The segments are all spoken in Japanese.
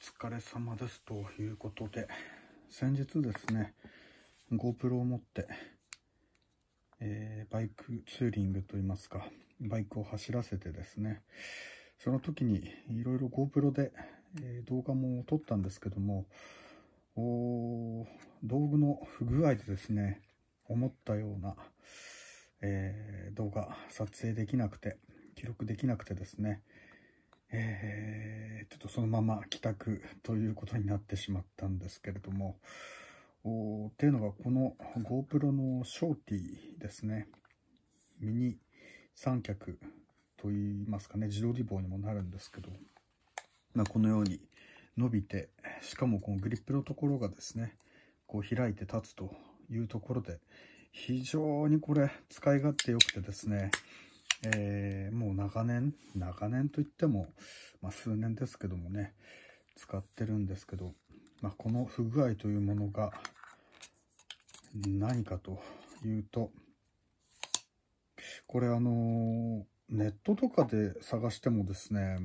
疲れ様ですということで、先日ですね、GoPro を持って、えー、バイクツーリングといいますか、バイクを走らせてですね、その時にいろいろ GoPro で、えー、動画も撮ったんですけども、お道具の不具合でですね、思ったような、えー、動画撮影できなくて、記録できなくてですね、えー、ちょっとそのまま帰宅ということになってしまったんですけれども、おっていうのがこの GoPro のショーティーですね。ミニ三脚といいますかね、自動り棒にもなるんですけど、まあ、このように伸びて、しかもこのグリップのところがですね、こう開いて立つというところで、非常にこれ使い勝手良くてですね、えー、もう長年、長年といっても、まあ、数年ですけどもね、使ってるんですけど、まあ、この不具合というものが何かというと、これあのネットとかで探してもですね、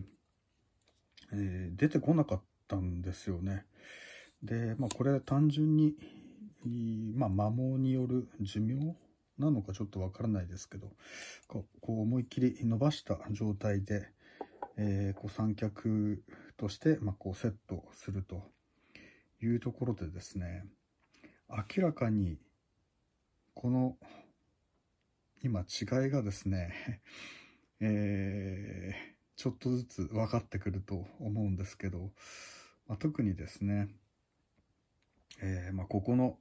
えー、出てこなかったんですよね。で、まあこれ単純に、まあ摩耗による寿命なのかちょっとわからないですけど、こう思いっきり伸ばした状態で、えー、こう三脚として、まあ、こうセットするというところでですね、明らかにこの今違いがですね、えー、ちょっとずつ分かってくると思うんですけど、まあ、特にですね、えー、まあ、ここの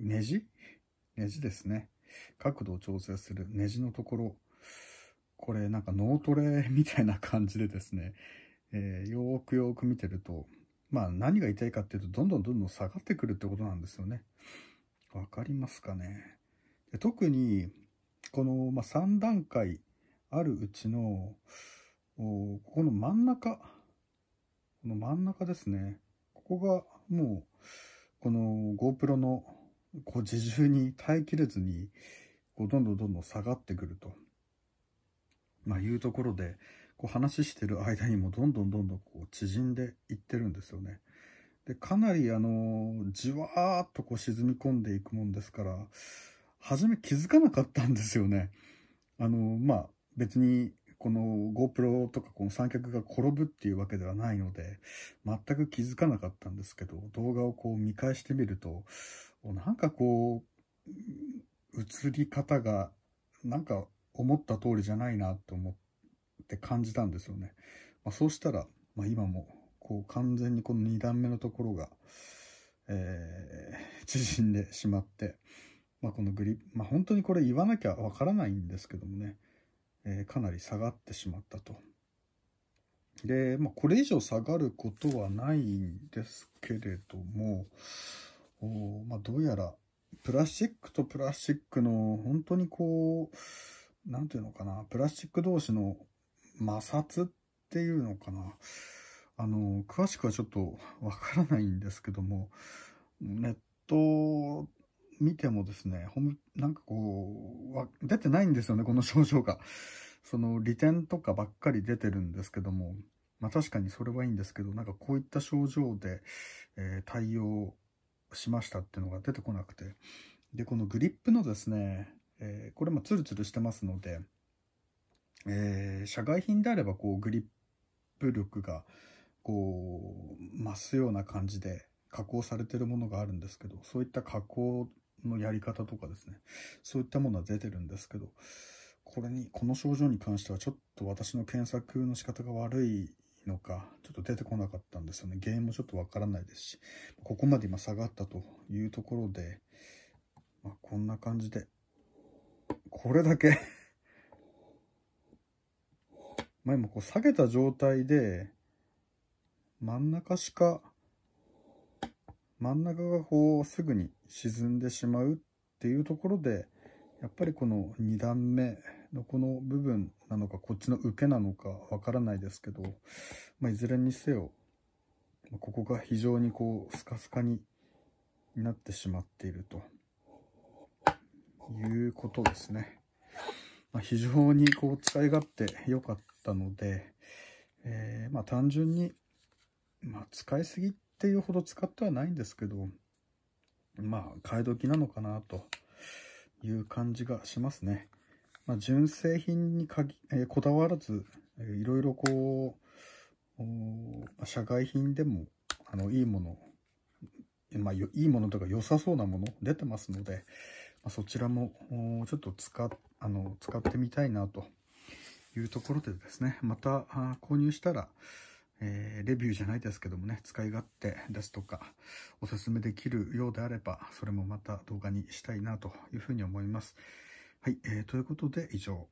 ネジネジですね。角度を調整するネジのところ、これなんか脳トレみたいな感じでですね、えー、よーくよーく見てると、まあ何が痛いかっていうと、どんどんどんどん下がってくるってことなんですよね。わかりますかね。で特に、この、まあ、3段階あるうちの、ここの真ん中、この真ん中ですね。ここがもう、この GoPro のこう自重に耐えきれずに、こうどんどんどんどん下がってくると、まあ、いうところで、こう話してる間にもどんどんどんどんこう縮んでいってるんですよね。で、かなりあの、じわーっとこう沈み込んでいくもんですから、初め気づかなかったんですよね。あの、まあ、別にこの GoPro とかこの三脚が転ぶっていうわけではないので、全く気づかなかったんですけど、動画をこう見返してみると、こうなんかこう、映り方が、なんか思った通りじゃないなと思って感じたんですよね。まあ、そうしたら、まあ、今も、こう完全にこの2段目のところが、えー、縮んでしまって、まあ、このグリップ、まあ、本当にこれ言わなきゃわからないんですけどもね、えー、かなり下がってしまったと。で、まあ、これ以上下がることはないんですけれども、おまあ、どうやら、プラスチックとプラスチックの、本当にこう、なんていうのかな、プラスチック同士の摩擦っていうのかな。あの、詳しくはちょっとわからないんですけども、ネット見てもですね、ほんなんかこう、出てないんですよね、この症状が。その利点とかばっかり出てるんですけども、まあ確かにそれはいいんですけど、なんかこういった症状で、えー、対応しましたっていうのが出てこなくて。で、このグリップのですね、えー、これもツルツルしてますので、えー、社外品であればこうグリップ力がこう増すような感じで加工されてるものがあるんですけど、そういった加工のやり方とかですね、そういったものは出てるんですけど、これに、この症状に関してはちょっと私の検索の仕方が悪いのか、ちょっと出てこなかったんですよね。原因もちょっとわからないですし、ここまで今下がったというところで、まあ、こんな感じで、これだけまあ今こう下げた状態で、真ん中しか、真ん中がこうすぐに沈んでしまうっていうところで、やっぱりこの2段目、のこの部分なのか、こっちの受けなのかわからないですけど、まあ、いずれにせよ、ここが非常にこう、スカスカになってしまっているということですね。まあ、非常にこう、使い勝手良かったので、えー、まあ単純に、まあ、使いすぎっていうほど使ってはないんですけど、まあ、買い時なのかなという感じがしますね。まあ、純正品にえー、こだわらず、えー、いろいろこう、社外品でも、あの、いいもの、まあ、いいものとか良さそうなもの出てますので、まあ、そちらも、ちょっと使、あの、使ってみたいなというところでですね、また、購入したら、えー、レビューじゃないですけどもね、使い勝手ですとか、おすすめできるようであれば、それもまた動画にしたいなというふうに思います。はい、えー、ということで以上。